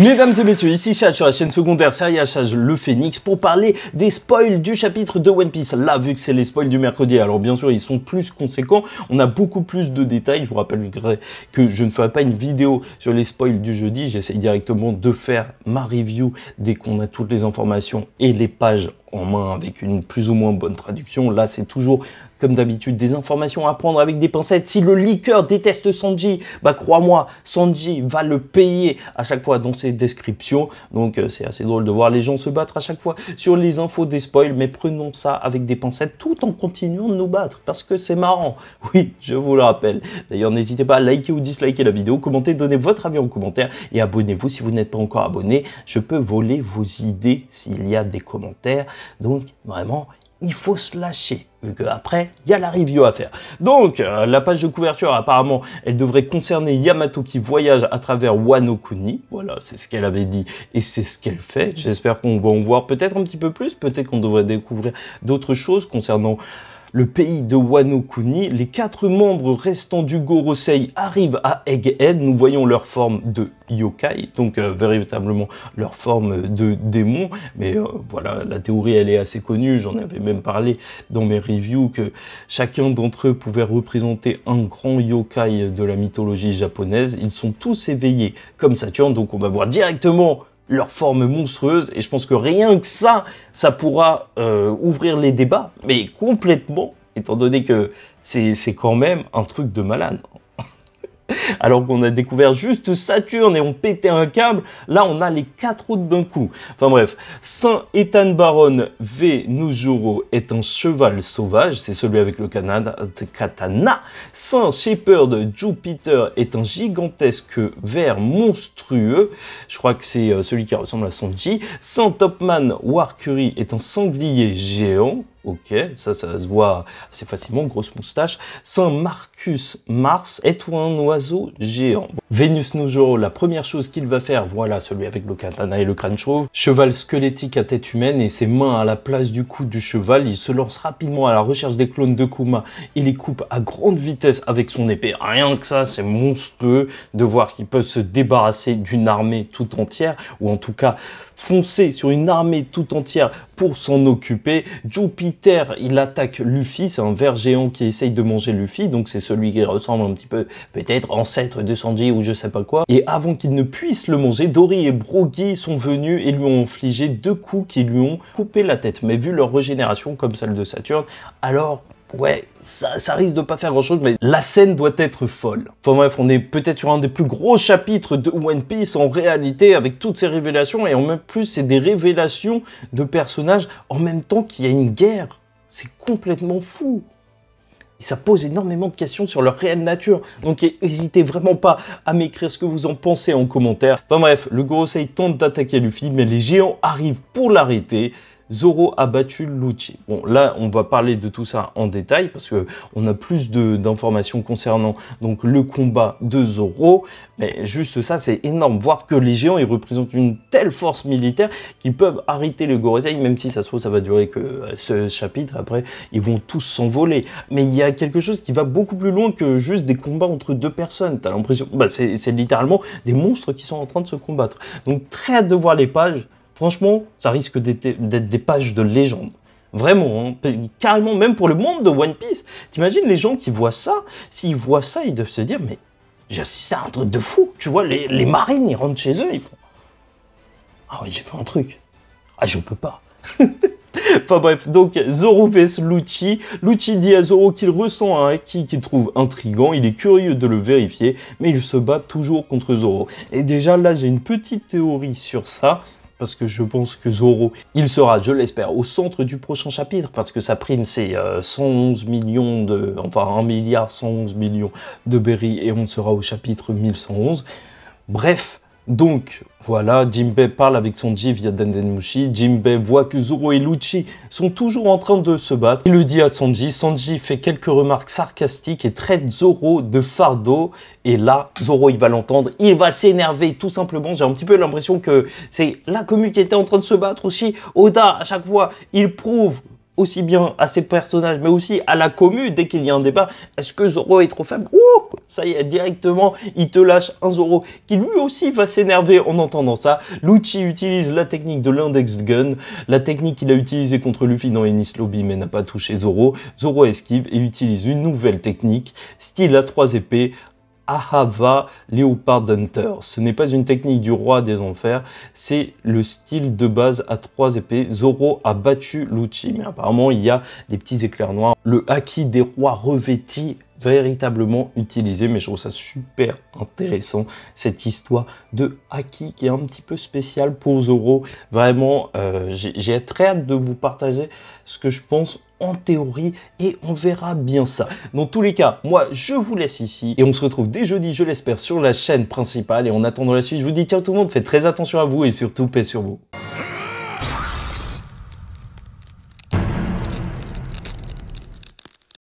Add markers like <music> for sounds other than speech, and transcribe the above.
Mesdames et messieurs, ici chat sur la chaîne secondaire Série Chage, Le Phoenix pour parler des spoils du chapitre de One Piece. Là, vu que c'est les spoils du mercredi, alors bien sûr, ils sont plus conséquents. On a beaucoup plus de détails. Je vous rappelle que je ne ferai pas une vidéo sur les spoils du jeudi. J'essaye directement de faire ma review dès qu'on a toutes les informations et les pages en main avec une plus ou moins bonne traduction. Là, c'est toujours comme d'habitude, des informations à prendre avec des pincettes. Si le liqueur déteste Sanji, bah crois-moi, Sanji va le payer à chaque fois dans ses descriptions. Donc euh, c'est assez drôle de voir les gens se battre à chaque fois sur les infos des spoils, mais prenons ça avec des pincettes tout en continuant de nous battre parce que c'est marrant. <laughs> Oui, je vous le rappelle. D'ailleurs, n'hésitez pas à liker ou disliker la vidéo, Commentez, donnez votre avis en commentaire et abonnez-vous si vous n'êtes pas encore abonné. Je peux voler vos idées s'il y a des commentaires. Donc vraiment, il faut se lâcher, vu qu'après, il y a la review à faire. Donc, euh, la page de couverture, apparemment, elle devrait concerner Yamato qui voyage à travers Wano Kuni. Voilà, c'est ce qu'elle avait dit et c'est ce qu'elle fait. J'espère qu'on va en voir peut-être un petit peu plus, peut-être qu'on devrait découvrir d'autres choses concernant le pays de Wano les quatre membres restants du Gorosei arrivent à Egghead. Nous voyons leur forme de yokai, donc euh, véritablement leur forme de démon. Mais euh, voilà, la théorie, elle est assez connue. J'en avais même parlé dans mes reviews que chacun d'entre eux pouvait représenter un grand yokai de la mythologie japonaise. Ils sont tous éveillés comme Saturne, donc on va voir directement leur forme monstrueuse. Et je pense que rien que ça, ça pourra euh, ouvrir les débats, mais complètement, étant donné que c'est quand même un truc de malade. Alors qu'on a découvert juste Saturne et on pétait un câble, là on a les quatre autres d'un coup. Enfin bref, Saint Ethan Baron V. Nujuro est un cheval sauvage, c'est celui avec le Canada, katana. Saint Shepherd Jupiter est un gigantesque ver monstrueux. Je crois que c'est euh, celui qui ressemble à son Sonji. Saint Topman Warcury est un sanglier géant. Ok, ça, ça se voit assez facilement, grosse moustache. Saint Marcus Mars est un oiseau géant. Vénus Nojoro, la première chose qu'il va faire, voilà celui avec le katana et le crâne chauve, cheval squelettique à tête humaine et ses mains à la place du cou du cheval, il se lance rapidement à la recherche des clones de Kuma, il les coupe à grande vitesse avec son épée, rien que ça c'est monstrueux de voir qu'il peut se débarrasser d'une armée tout entière, ou en tout cas foncer sur une armée tout entière pour s'en occuper. Jupiter, il attaque Luffy, c'est un ver géant qui essaye de manger Luffy, donc c'est celui qui ressemble un petit peu peut-être ancêtre de Sanji ou je sais pas quoi. Et avant qu'il ne puisse le manger, Dory et Brogy sont venus et lui ont infligé deux coups qui lui ont coupé la tête. Mais vu leur régénération comme celle de Saturne, alors ouais, ça, risque de pas faire grand chose, mais la scène doit être folle. Enfin bref, on est peut-être sur un des plus gros chapitres de One Piece en réalité, avec toutes ces révélations, et en même plus, c'est des révélations de personnages en même temps qu'il y a une guerre. C'est complètement fou et ça pose énormément de questions sur leur réelle nature. Donc n'hésitez vraiment pas à m'écrire ce que vous en pensez en commentaire. Enfin bref, le Gorosei tente d'attaquer Luffy, mais les géants arrivent pour l'arrêter. Zoro a battu Luchi. Bon, là, on va parler de tout ça en détail parce que on a plus d'informations concernant donc le combat de Zoro. Mais juste ça, c'est énorme. Voir que les géants, ils représentent une telle force militaire qu'ils peuvent arrêter le Gorosei, même si ça se trouve, ça va durer que euh, ce chapitre. Après, ils vont tous s'envoler. Mais il y a quelque chose qui va beaucoup plus loin que juste des combats entre deux personnes. T'as l'impression, bah, c'est littéralement des monstres qui sont en train de se combattre. Donc, très hâte de voir les pages. Franchement, ça risque d'être des pages de légende. Vraiment, hein. carrément, même pour le monde de One Piece. T'imagines les gens qui voient ça, s'ils voient ça, ils doivent se dire, mais c'est un truc de fou. Tu vois, les, marines, ils rentrent chez eux, ils font... Ah oui, j'ai fait un truc. Ah, je peux pas. <laughs> enfin bref, donc Zoro vs Lucci. Lucci dit à Zoro qu'il ressent un acquis qu'il trouve intrigant, il est curieux de le vérifier, mais il se bat toujours contre Zoro. Et déjà là, j'ai une petite théorie sur ça parce que je pense que Zoro, il sera, je l'espère, au centre du prochain chapitre, parce que sa prime, c'est 111 euh, millions de... Enfin, 1 milliard 111 millions de Berry, et on sera au chapitre 1111. Bref, donc, voilà, Jinbei parle avec Sanji via via Dendenmushi. Jinbei voit que Zoro et Luchi sont toujours en train de se battre. Il le dit à Sanji. Sanji fait quelques remarques sarcastiques et traite Zoro de fardeau. Et là, Zoro, il va l'entendre. Il va s'énerver, tout simplement. J'ai un petit peu l'impression que c'est la commune qui était en train de se battre aussi. Oda, à chaque fois, il prouve aussi bien à ses personnages, mais aussi à la commu dès qu'il y a un débat. Est-ce que Zoro est trop faible Ouh Ça y est, directement, il te lâche un Zoro qui lui aussi va s'énerver en entendant ça. Lucci utilise la technique de l'index gun, la technique qu'il a utilisée contre Luffy dans Ennis Lobby mais n'a pas touché Zoro. Zoro esquive et utilise une nouvelle technique, style à trois épées, Ahava Leopard Hunter. Ce n'est pas une technique du roi des enfers, c'est le style de base à trois épées. Zoro a battu Luchi, mais apparemment il y a des petits éclairs noirs. Le haki des rois revêtis véritablement utilisé, mais je trouve ça super intéressant, cette histoire de Haki qui est un petit peu spéciale pour Zoro. Vraiment, euh, j'ai très hâte de vous partager ce que je pense en théorie et on verra bien ça. Dans tous les cas, moi je vous laisse ici et on se retrouve dès jeudi, je l'espère, sur la chaîne principale et en attendant la suite, je vous dis ciao tout le monde, faites très attention à vous et surtout paix sur vous.